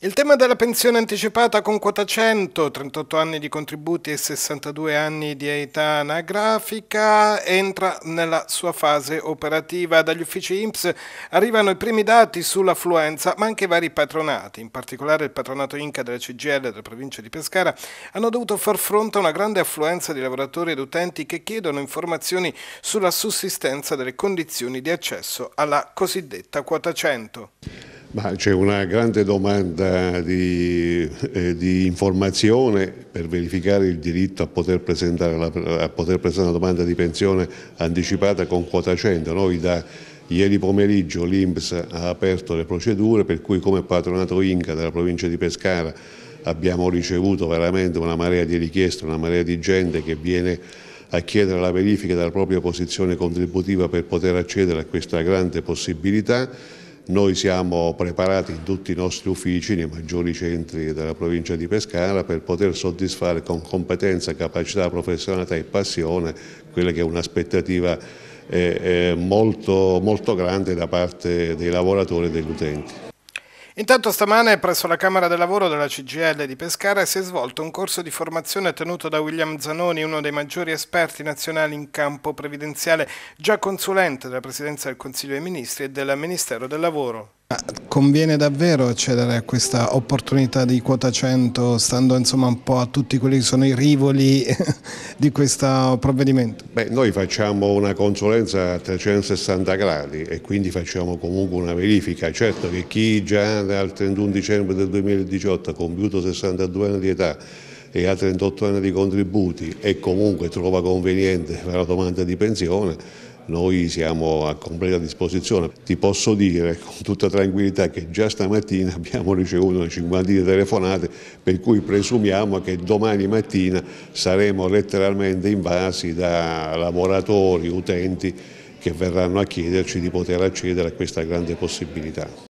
Il tema della pensione anticipata con quota 100, 38 anni di contributi e 62 anni di età anagrafica entra nella sua fase operativa. Dagli uffici IMSS arrivano i primi dati sull'affluenza, ma anche vari patronati, in particolare il patronato Inca della CGL della provincia di Pescara, hanno dovuto far fronte a una grande affluenza di lavoratori ed utenti che chiedono informazioni sulla sussistenza delle condizioni di accesso alla cosiddetta quota 100 c'è una grande domanda di, eh, di, informazione per verificare il diritto a poter, presentare la, a poter presentare una domanda di pensione anticipata con quota 100. Noi da ieri pomeriggio l'Inps ha aperto le procedure per cui come patronato Inca della provincia di Pescara abbiamo ricevuto veramente una marea di richieste, una marea di gente che viene a chiedere la verifica della propria posizione contributiva per poter accedere a questa grande possibilità noi siamo preparati in tutti i nostri uffici, nei maggiori centri della provincia di Pescara, per poter soddisfare con competenza, capacità, professionalità e passione quella che è un'aspettativa eh, eh, molto, molto grande da parte dei lavoratori e degli utenti. Intanto stamane presso la Camera del Lavoro della CGL di Pescara si è svolto un corso di formazione tenuto da William Zanoni, uno dei maggiori esperti nazionali in campo previdenziale, già consulente della Presidenza del Consiglio dei Ministri e del Ministero del Lavoro. Ah, conviene davvero accedere a questa opportunità di quota 100 stando insomma un po' a tutti quelli che sono i rivoli di questo provvedimento? Beh, noi facciamo una consulenza a 360 gradi e quindi facciamo comunque una verifica. Certo che chi già dal 31 dicembre del 2018 ha compiuto 62 anni di età e ha 38 anni di contributi e comunque trova conveniente fare la domanda di pensione noi siamo a completa disposizione. Ti posso dire con tutta tranquillità che già stamattina abbiamo ricevuto una cinquantina di telefonate per cui presumiamo che domani mattina saremo letteralmente invasi da lavoratori, utenti che verranno a chiederci di poter accedere a questa grande possibilità.